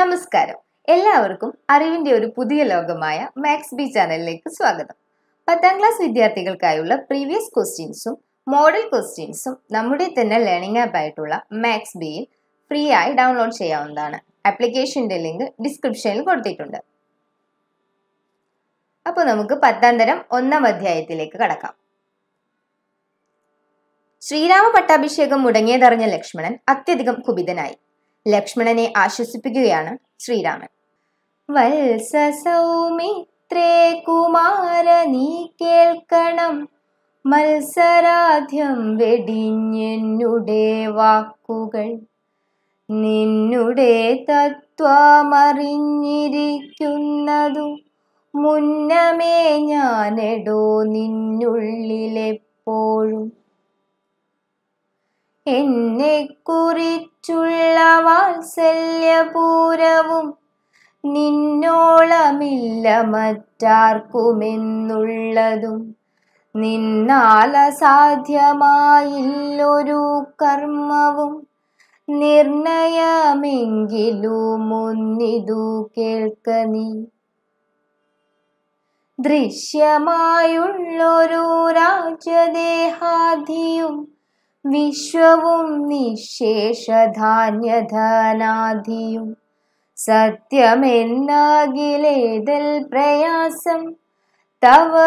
നമസ്കാരം എല്ലാവർക്കും അറിവിന്റെ ഒരു പുതിയ ലോകമായ മാക്സ് ബി ചാനലിലേക്ക് സ്വാഗതം പത്താം ക്ലാസ് വിദ്യാർത്ഥികൾക്കായുള്ള പ്രീവിയസ് ക്വസ്റ്റ്യൻസും മോഡൽ ക്വസ്റ്റ്യൻസും നമ്മുടെ തന്നെ ലേണിംഗ് ആപ്പ് ആയിട്ടുള്ള മാക്സ് ബിയിൽ ഫ്രീ ആയി ഡൗൺലോഡ് ചെയ്യാവുന്നതാണ് ആപ്ലിക്കേഷന്റെ ലിങ്ക് ഡിസ്ക്രിപ്ഷനിൽ കൊടുത്തിട്ടുണ്ട് അപ്പോൾ നമുക്ക് പത്താം തരം ഒന്നാം അധ്യായത്തിലേക്ക് കടക്കാം ശ്രീരാമ പട്ടാഭിഷേകം മുടങ്ങിയതറിഞ്ഞ ലക്ഷ്മണൻ അത്യധികം കുപിതനായി ലക്ഷ്മണനെ ആശ്വസിപ്പിക്കുകയാണ് ശ്രീരാമൻ വത്സസൗമിത്രേ കുമാര നീ കേൾക്കണം മത്സരാധ്യം വെടിഞ്ഞെന്നുടെ വാക്കുകൾ നിന്നുടെ തത്വമറിഞ്ഞിരിക്കുന്നതു മുന്നമേ ഞാനെടോ നിന്നുള്ളിലെപ്പോഴും എന്നെക്കുറിച്ചുള്ള വാത്സല്യപൂരവും നിന്നോളമില്ല മറ്റാർക്കുമെന്നുള്ളതും നിന്നാൽ അസാധ്യമായില്ലൊരു കർമ്മവും നിർണയമെങ്കിലും ഒന്നിതു കേൾക്ക നീ ദൃശ്യമായുള്ളൊരു രാജദേഹാധിയും വിശ്വവും നിശേഷധാന്യധനാധിയും സത്യമെന്നാകിലേതൽ പ്രയാസം തവ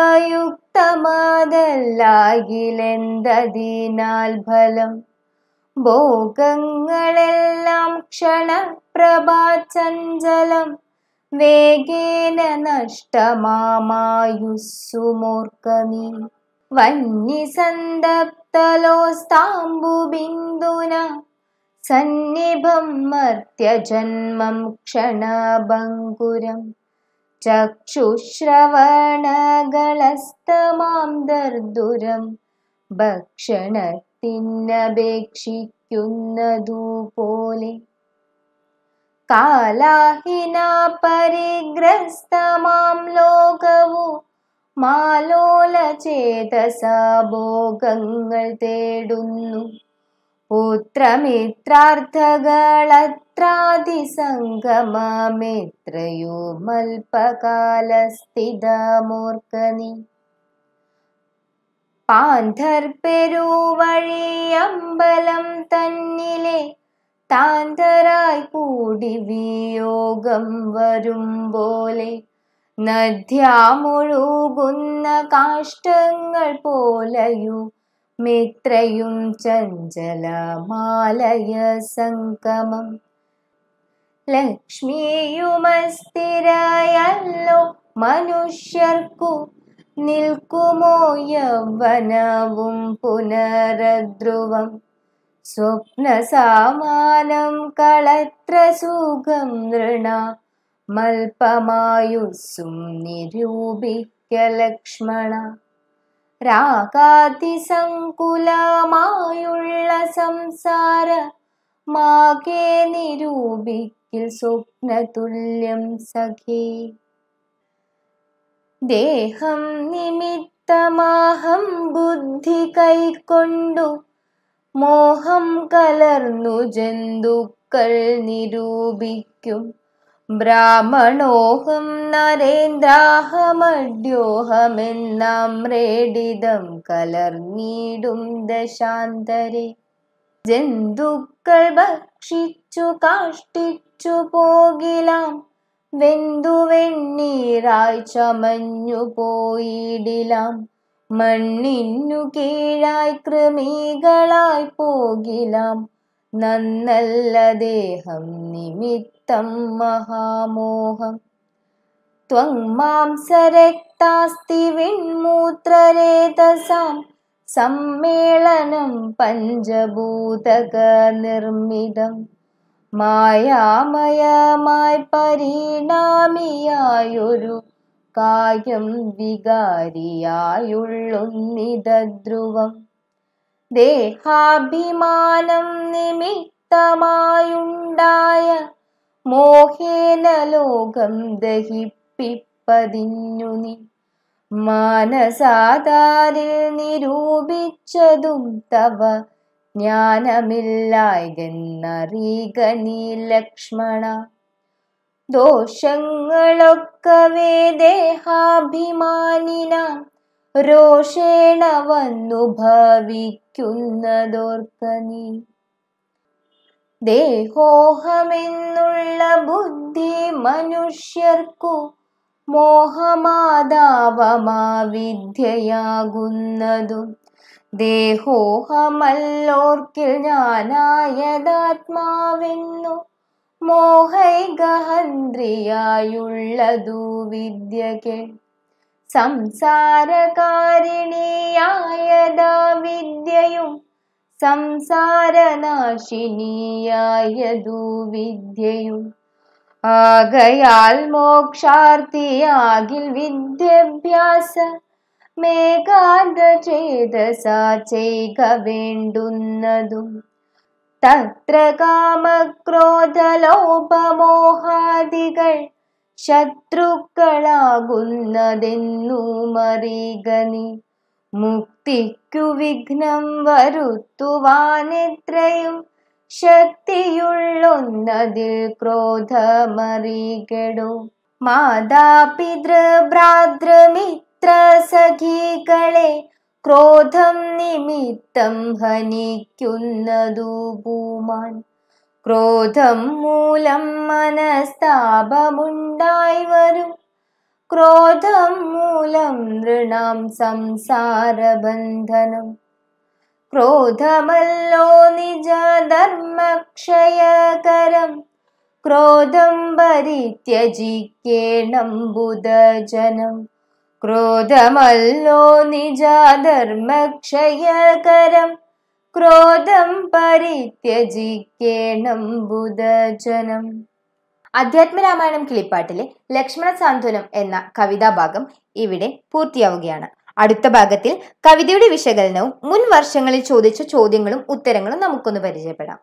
ഫലം ഭോഗങ്ങളെല്ലാം ക്ഷണപ്രഭാചഞ്ചലം വേഗേന നഷ്ടമാമായുസ്സുമോർക്ക वह्निसन्दप्तलोस्ताम्बुबिन्दुना सन्निभं मर्त्यजन्मं क्षणभङ्गुरं चक्षुश्रवणगलस्तमां दर्दुरं कालाहिना परिग्रस्तमां लोकवो മാലോല ചേതസഭോഗങ്ങൾ തേടുന്നു പുത്രമിത്രാർത്ഥകളത്രാതിസംഗമമെത്രയോ മൽപകാലസ്ഥിതമോർക്കനി പാന്തർപ്പെരുവഴി അമ്പലം തന്നിലെ താന്തരായി കൂടി വിയോഗം വരും പോലെ നദ്യാമൊഴുകുന്ന കാഷ്ടങ്ങൾ പോലയു മിത്രയും ചഞ്ചലമാലയ സംഗമം ലക്ഷ്മിയുമസ്ഥിരയല്ലോ മനുഷ്യർക്കു നിൽക്കുമോ യൗവനവും പുനരധ്രുവം സ്വപ്നസാമാനം കളത്ര സുഖം നൃണ മൽപമായുസ്സും നിരൂപിക്ക ലക്ഷ്മണ രാഗാതിസങ്കുലമായുള്ള സംസാര മാകെ നിരൂപിക്കിൽ സ്വപ്നതുല്യം സഖി ദേഹം നിമിത്തമാഹം ബുദ്ധി കൈക്കൊണ്ടു മോഹം കലർന്നു ജന്തുക്കൾ നിരൂപിക്കും ബ്രാഹ്മണോഹം നരേന്ദ്രാഹമഡ്യോഹമെന്നാം റേഡിതം കലർന്നീടും ദശാന്തരെ ജന്തുക്കൾ ഭക്ഷിച്ചു കാഷ്ടിച്ചു പോകിലാം വെന്തു വെണ്ണീരായി ചമഞ്ഞു പോയിടിലാം മണ്ണിനു കീഴായി കൃമികളായി പോകിലാം निमित्तं महामोहं त्वं विन्मूत्ररेतसां सम्मेलनं पञ्चभूतकनिर्मितं मायामया परिणामयुरु कायं कायं निध्रुवं ദേഹാഭിമാനം നിമിത്തമായുണ്ടായ മോഹേന ലോകം ദഹിപ്പിപ്പതിഞ്ഞു നീ മാനസാതാരിൽ നിരൂപിച്ചതും തവ ജ്ഞാനമില്ലായതെന്നറിയുക നീ ലക്ഷ്മണ ദോഷങ്ങളൊക്കവേ ദേഹാഭിമാനിനാം രോഷേണ വന്നു ഭവിക്കുന്നതോർക്കനി ദേഹോഹമെന്നുള്ള ബുദ്ധി മനുഷ്യർക്കു മോഹമാതാവമാ വിദ്യയാകുന്നതും ദേഹോഹമല്ലോർക്കിൽ ഞാനായതാത്മാവെന്നു മോഹൈകഹന്ദ്രിയായുള്ളതു വിദ്യ കേൾ സംസാരകാരിണിയായതാ വിദ്യയും സംസാരനാശിനിയായതു വിദ്യയും ആകയാൽ മോക്ഷാർത്ഥിയാകിൽ വിദ്യാഭ്യാസ മേഘാന്ത ചേതസ ചെയ്യുക വേണ്ടുന്നതും തത്ര കാമക്രോധലോപമോഹാദികൾ शत्रुकला गुल्न देन्नू मरीगनी, मुप्तिक्यु विग्नम् वरुत्तु वानित्रयुं, क्रोधं निमित्तं हनीक्युन्नदू भूमान। क्रोधं मूलं मनस्ताबमुण्डा वरु क्रोधं मूलं नृणां संसारबन्धनं क्रोधमल्लो निजधर्मक्षयकरं क्रोधं भरित्यजिक्येणुधनं क्रोधमल्लो निजधर्मक्षयकरम् ക്രോധം പരിത്യജിക്കേണം ബുധജനം അധ്യാത്മരാമായണം കിളിപ്പാട്ടിലെ ലക്ഷ്മണ സാന്ത്വനം എന്ന കവിതാഭാഗം ഇവിടെ പൂർത്തിയാവുകയാണ് അടുത്ത ഭാഗത്തിൽ കവിതയുടെ വിശകലനവും മുൻ വർഷങ്ങളിൽ ചോദിച്ച ചോദ്യങ്ങളും ഉത്തരങ്ങളും നമുക്കൊന്ന് പരിചയപ്പെടാം